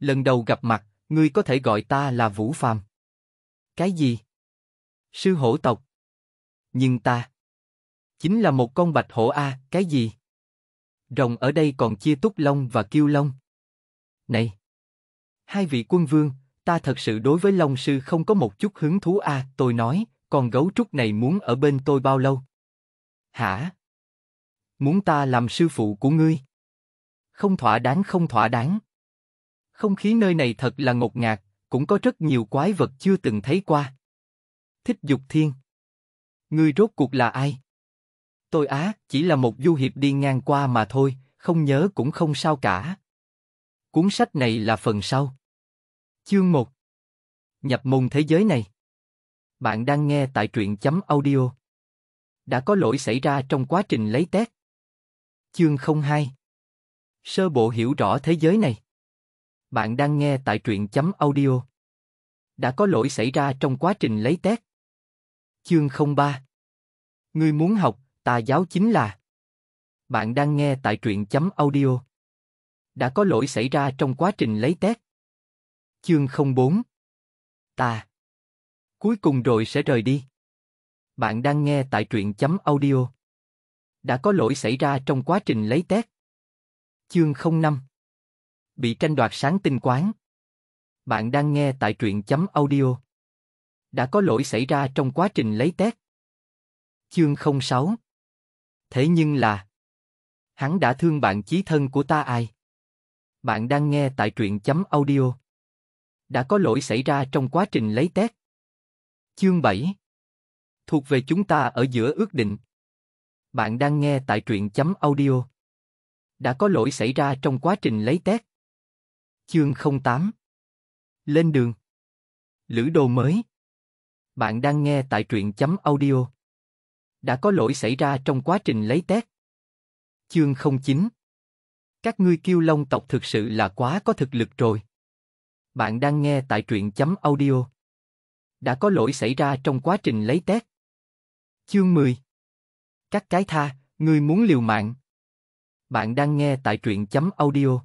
lần đầu gặp mặt, ngươi có thể gọi ta là Vũ Phàm. Cái gì? Sư hổ tộc. Nhưng ta chính là một con bạch hổ a, cái gì? Rồng ở đây còn chia túc long và kiêu long. Này, hai vị quân vương, ta thật sự đối với long sư không có một chút hứng thú a. Tôi nói, con gấu trúc này muốn ở bên tôi bao lâu? Hả? Muốn ta làm sư phụ của ngươi? Không thỏa đáng, không thỏa đáng. Không khí nơi này thật là ngột ngạt, cũng có rất nhiều quái vật chưa từng thấy qua. Thích Dục Thiên Ngươi rốt cuộc là ai? Tôi á, chỉ là một du hiệp đi ngang qua mà thôi, không nhớ cũng không sao cả. Cuốn sách này là phần sau. Chương 1 Nhập môn thế giới này Bạn đang nghe tại truyện chấm audio Đã có lỗi xảy ra trong quá trình lấy test Chương 02 Sơ bộ hiểu rõ thế giới này bạn đang nghe tại truyện chấm audio. Đã có lỗi xảy ra trong quá trình lấy test. Chương 03 Ngươi muốn học, tà giáo chính là Bạn đang nghe tại truyện chấm audio. Đã có lỗi xảy ra trong quá trình lấy test. Chương 04 Tà Cuối cùng rồi sẽ rời đi. Bạn đang nghe tại truyện chấm audio. Đã có lỗi xảy ra trong quá trình lấy test. Chương 05 bị tranh đoạt sáng tinh quán. Bạn đang nghe tại truyện chấm audio. Đã có lỗi xảy ra trong quá trình lấy test. Chương 06 Thế nhưng là Hắn đã thương bạn chí thân của ta ai? Bạn đang nghe tại truyện chấm audio. Đã có lỗi xảy ra trong quá trình lấy test. Chương 7 Thuộc về chúng ta ở giữa ước định. Bạn đang nghe tại truyện chấm audio đã có lỗi xảy ra trong quá trình lấy test. Chương 08 Lên đường Lữ đồ mới Bạn đang nghe tại truyện chấm audio Đã có lỗi xảy ra trong quá trình lấy test Chương 09 Các ngươi kiêu long tộc thực sự là quá có thực lực rồi Bạn đang nghe tại truyện chấm audio Đã có lỗi xảy ra trong quá trình lấy test Chương 10 Các cái tha, ngươi muốn liều mạng Bạn đang nghe tại truyện chấm audio